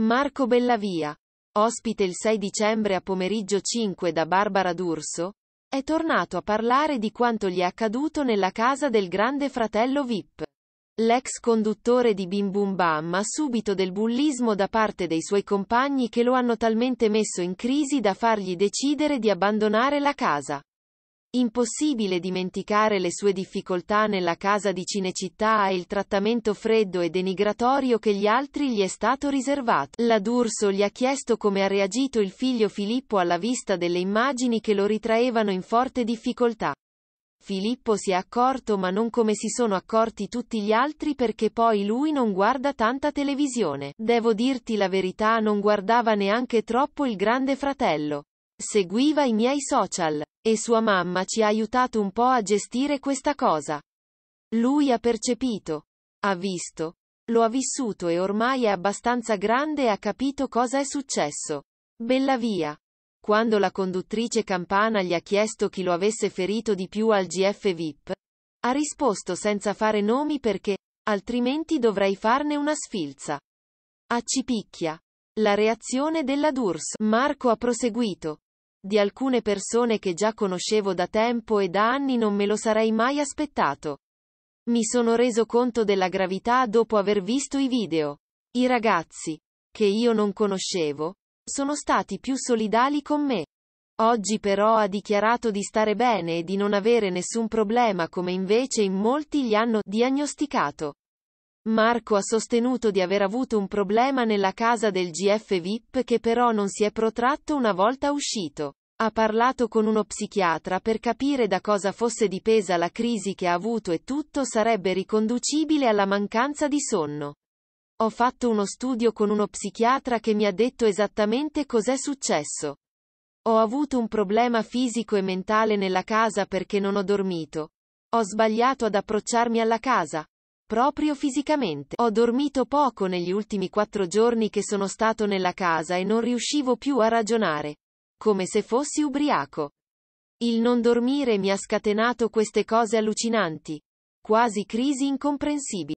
Marco Bellavia, ospite il 6 dicembre a pomeriggio 5 da Barbara D'Urso, è tornato a parlare di quanto gli è accaduto nella casa del grande fratello VIP. L'ex conduttore di Bim Bum Bam ha subito del bullismo da parte dei suoi compagni che lo hanno talmente messo in crisi da fargli decidere di abbandonare la casa. Impossibile dimenticare le sue difficoltà nella casa di Cinecittà e il trattamento freddo e denigratorio che gli altri gli è stato riservato. La D'Urso gli ha chiesto come ha reagito il figlio Filippo alla vista delle immagini che lo ritraevano in forte difficoltà. Filippo si è accorto ma non come si sono accorti tutti gli altri perché poi lui non guarda tanta televisione. Devo dirti la verità non guardava neanche troppo il grande fratello. Seguiva i miei social. E sua mamma ci ha aiutato un po' a gestire questa cosa. Lui ha percepito, ha visto, lo ha vissuto e ormai è abbastanza grande e ha capito cosa è successo. Bella via. Quando la conduttrice Campana gli ha chiesto chi lo avesse ferito di più al GF VIP, ha risposto senza fare nomi perché, altrimenti dovrei farne una sfilza. A Cipicchia. La reazione della DURS. Marco ha proseguito. Di alcune persone che già conoscevo da tempo e da anni non me lo sarei mai aspettato. Mi sono reso conto della gravità dopo aver visto i video. I ragazzi, che io non conoscevo, sono stati più solidali con me. Oggi però ha dichiarato di stare bene e di non avere nessun problema come invece in molti gli hanno diagnosticato. Marco ha sostenuto di aver avuto un problema nella casa del GF VIP che però non si è protratto una volta uscito. Ha parlato con uno psichiatra per capire da cosa fosse dipesa la crisi che ha avuto e tutto sarebbe riconducibile alla mancanza di sonno. Ho fatto uno studio con uno psichiatra che mi ha detto esattamente cos'è successo. Ho avuto un problema fisico e mentale nella casa perché non ho dormito. Ho sbagliato ad approcciarmi alla casa. Proprio fisicamente. Ho dormito poco negli ultimi quattro giorni che sono stato nella casa e non riuscivo più a ragionare. Come se fossi ubriaco. Il non dormire mi ha scatenato queste cose allucinanti. Quasi crisi incomprensibili.